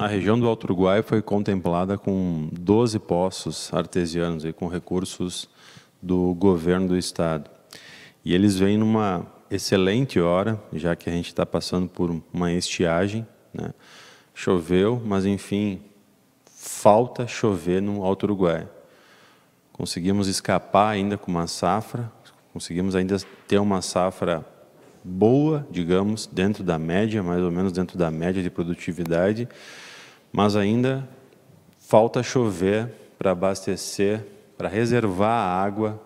A região do Alto Uruguai foi contemplada com 12 poços artesianos e com recursos do governo do estado. E eles vêm numa excelente hora, já que a gente está passando por uma estiagem. Né? Choveu, mas enfim, falta chover no Alto Uruguai. Conseguimos escapar ainda com uma safra, conseguimos ainda ter uma safra boa, digamos, dentro da média, mais ou menos dentro da média de produtividade, mas ainda falta chover para abastecer, para reservar a água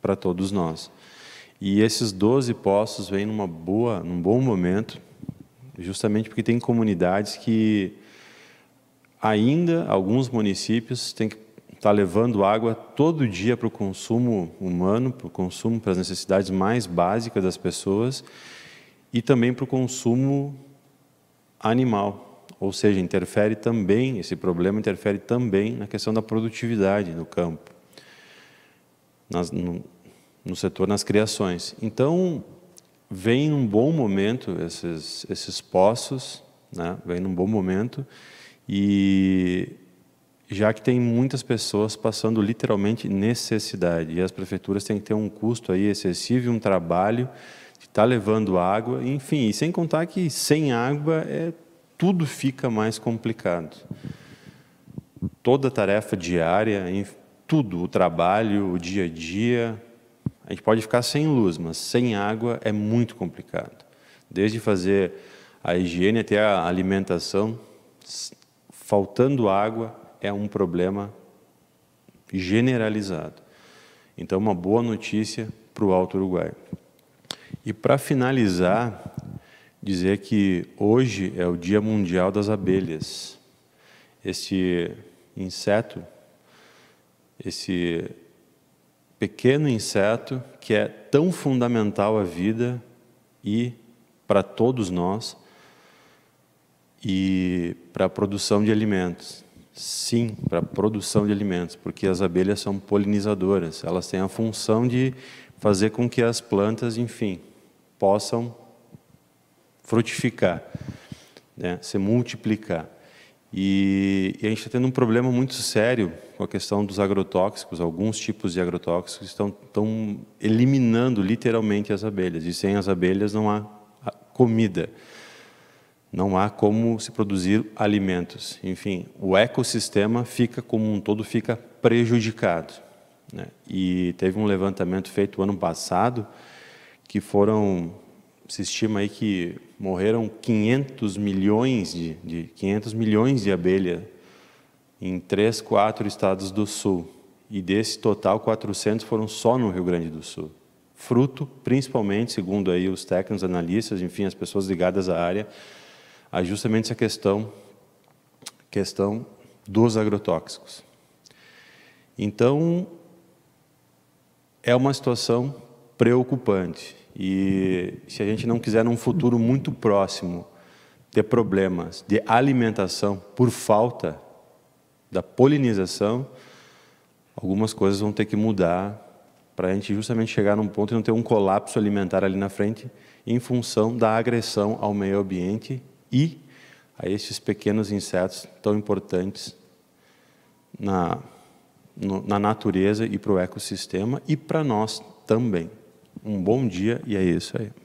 para todos nós. E esses 12 poços vêm numa boa, num bom momento, justamente porque tem comunidades que ainda alguns municípios têm que estar tá levando água todo dia para o consumo humano, para o consumo para as necessidades mais básicas das pessoas e também para o consumo animal ou seja, interfere também, esse problema interfere também na questão da produtividade no campo, nas, no, no, setor, nas criações. Então, vem num bom momento esses, esses poços, né? vem num bom momento, e já que tem muitas pessoas passando literalmente necessidade, e as prefeituras têm que ter um custo aí excessivo e um trabalho de estar tá levando água, enfim, e sem contar que sem água é tudo fica mais complicado. Toda tarefa diária, tudo, o trabalho, o dia a dia, a gente pode ficar sem luz, mas sem água é muito complicado. Desde fazer a higiene até a alimentação, faltando água é um problema generalizado. Então, uma boa notícia para o Alto Uruguai. E para finalizar, dizer que hoje é o Dia Mundial das Abelhas. Esse inseto, esse pequeno inseto que é tão fundamental à vida e para todos nós e para a produção de alimentos. Sim, para a produção de alimentos, porque as abelhas são polinizadoras, elas têm a função de fazer com que as plantas, enfim, possam frutificar, né? se multiplicar. E, e a gente está tendo um problema muito sério com a questão dos agrotóxicos. Alguns tipos de agrotóxicos estão, estão eliminando literalmente as abelhas. E sem as abelhas não há comida. Não há como se produzir alimentos. Enfim, o ecossistema fica como um todo fica prejudicado. Né? E teve um levantamento feito ano passado que foram se estima aí que morreram 500 milhões de, de 500 milhões de abelhas em três, quatro estados do sul. E desse total, 400 foram só no Rio Grande do Sul. Fruto, principalmente, segundo aí os técnicos, analistas, enfim, as pessoas ligadas à área, a justamente essa questão, questão dos agrotóxicos. Então, é uma situação preocupante. E se a gente não quiser, num futuro muito próximo, ter problemas de alimentação por falta da polinização, algumas coisas vão ter que mudar para a gente justamente chegar num ponto e não ter um colapso alimentar ali na frente em função da agressão ao meio ambiente e a esses pequenos insetos tão importantes na, no, na natureza e para o ecossistema e para nós também um bom dia e é isso aí.